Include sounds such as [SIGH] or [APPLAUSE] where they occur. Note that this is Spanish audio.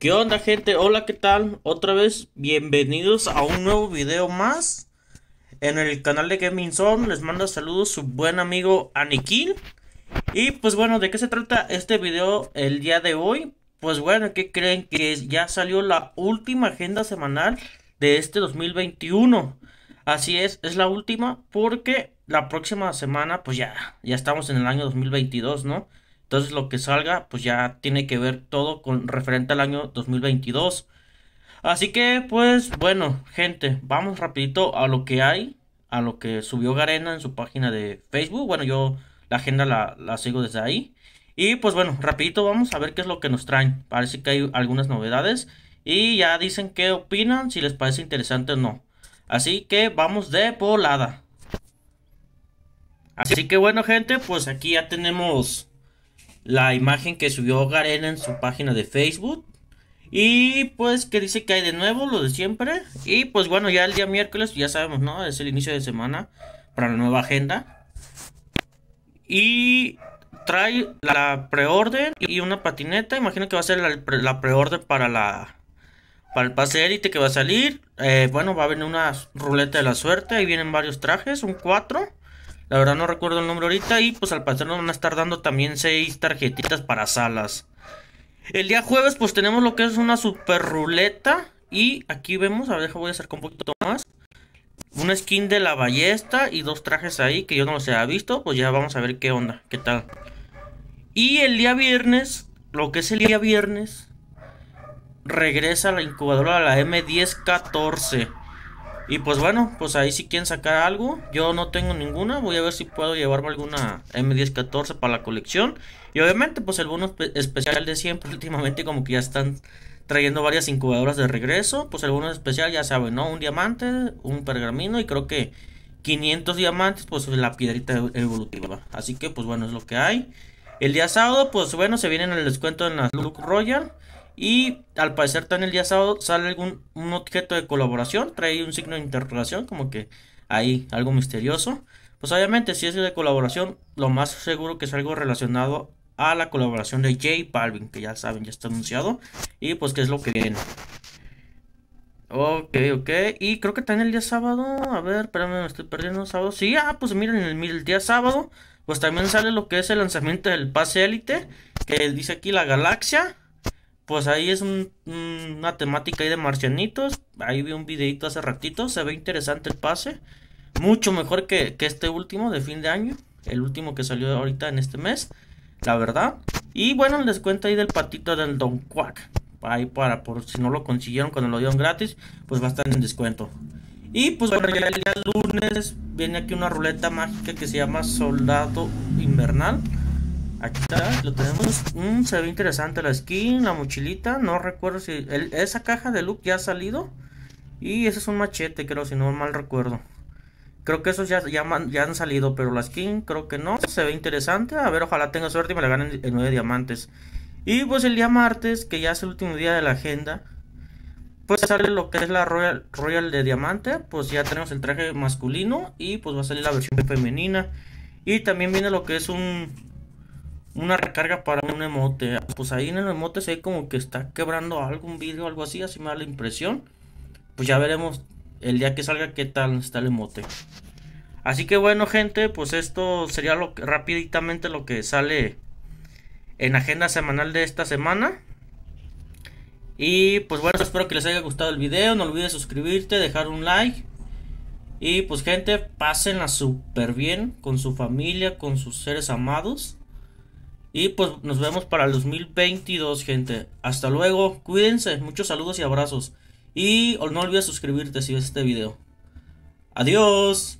¿Qué onda gente? Hola, ¿qué tal? Otra vez, bienvenidos a un nuevo video más en el canal de Gaming Zone. Les manda saludos su buen amigo Anikil. Y pues bueno, ¿de qué se trata este video el día de hoy? Pues bueno, ¿qué creen? Que ya salió la última agenda semanal de este 2021. Así es, es la última porque la próxima semana pues ya, ya estamos en el año 2022, ¿no? Entonces lo que salga pues ya tiene que ver todo con referente al año 2022. Así que pues bueno gente, vamos rapidito a lo que hay, a lo que subió Garena en su página de Facebook. Bueno yo la agenda la, sigo desde ahí. Y pues bueno, rapidito vamos a ver qué es lo que nos traen. Parece que hay algunas novedades y ya dicen qué opinan, si les parece interesante o no. Así que vamos de volada. Así que bueno gente, pues aquí ya tenemos la imagen que subió Garena en su página de Facebook. Y pues que dice que hay de nuevo, lo de siempre. Y pues bueno, ya el día miércoles, ya sabemos, ¿no? Es el inicio de semana para la nueva agenda. Y trae la preorden y una patineta. Imagino que va a ser la, preorden para la para el pase élite que va a salir. Eh, bueno, va a venir una ruleta de la suerte. Ahí vienen varios trajes, un 4. La verdad no recuerdo el nombre ahorita y pues al parecer nos van a estar dando también 6 tarjetitas para salas. El día jueves pues tenemos lo que es una super ruleta y aquí vemos, a ver, voy a acercar un poquito más. Una skin de la ballesta y dos trajes ahí que yo no los había visto, pues ya vamos a ver qué onda, qué tal. Y el día viernes, lo que es el día viernes, regresa la incubadora a la M1014. Y pues bueno, pues ahí si sí quieren sacar algo. Yo no tengo ninguna. Voy a ver si puedo llevarme alguna M1014 para la colección. Y obviamente pues el bono especial de siempre. [LAUGHS] Últimamente como que ya están trayendo varias incubadoras de regreso. Pues el bono especial ya saben, ¿no? Un diamante, un pergamino y creo que 500 diamantes pues la piedrita evolutiva. Así que pues bueno es lo que hay. El día sábado pues bueno se en el descuento en la Look Royal. Y al parecer está en el día sábado sale algún un objeto de colaboración, trae un signo de interrogación, como que hay algo misterioso. Pues obviamente si es de colaboración, lo más seguro que es algo relacionado a la colaboración de Jay Palvin que ya saben, ya está anunciado. Y pues qué es lo que viene. Ok, ok. Y creo que está en el día sábado. A ver, espérame, me estoy perdiendo. Sábado. Sí, ah, pues miren, el, el día sábado. Pues también sale lo que es el lanzamiento del pase élite. Que dice aquí la galaxia. Pues ahí es una temática ahí de marcianitos. Ahí vi un videito hace ratito. Se ve interesante el pase. Mucho mejor que, este último de fin de año. El último que salió ahorita en este mes. La verdad. Y bueno, el descuento ahí del patito del Don Quack. Ahí para por si no lo consiguieron cuando lo dieron gratis. Pues va a estar en descuento. Y pues bueno, ya el lunes viene aquí una ruleta mágica que se llama Soldado Invernal. Aquí está, lo tenemos. un mm, se ve interesante la skin, la mochilita. No recuerdo si. esa caja de look ya ha salido. Y ese es un machete, creo, si no mal recuerdo. Creo que esos ya, ya, ya, han salido, pero la skin creo que no. Se ve interesante. A ver, ojalá tenga suerte y me la ganen en 9 diamantes. Y pues el día martes, que ya es el último día de la agenda, pues sale lo que es la Royal, Royal de diamante. Pues ya tenemos el traje masculino y pues va a salir la versión femenina. Y también viene lo que es un una recarga para un emote. Pues ahí en el emote se ve como que está quebrando algún vídeo o algo así, así me da la impresión. Pues ya veremos el día que salga qué tal está el emote. Así que bueno, gente, pues esto sería lo que, lo que sale en agenda semanal de esta semana. Y pues bueno, espero que les haya gustado el video. No olvides suscribirte, dejar un like. Y pues gente, pásenla súper bien con su familia, con sus seres amados. Y pues nos vemos para el 2022, gente. Hasta luego, cuídense, muchos saludos y abrazos. Y oh, no olvides suscribirte si ves este video. Adiós.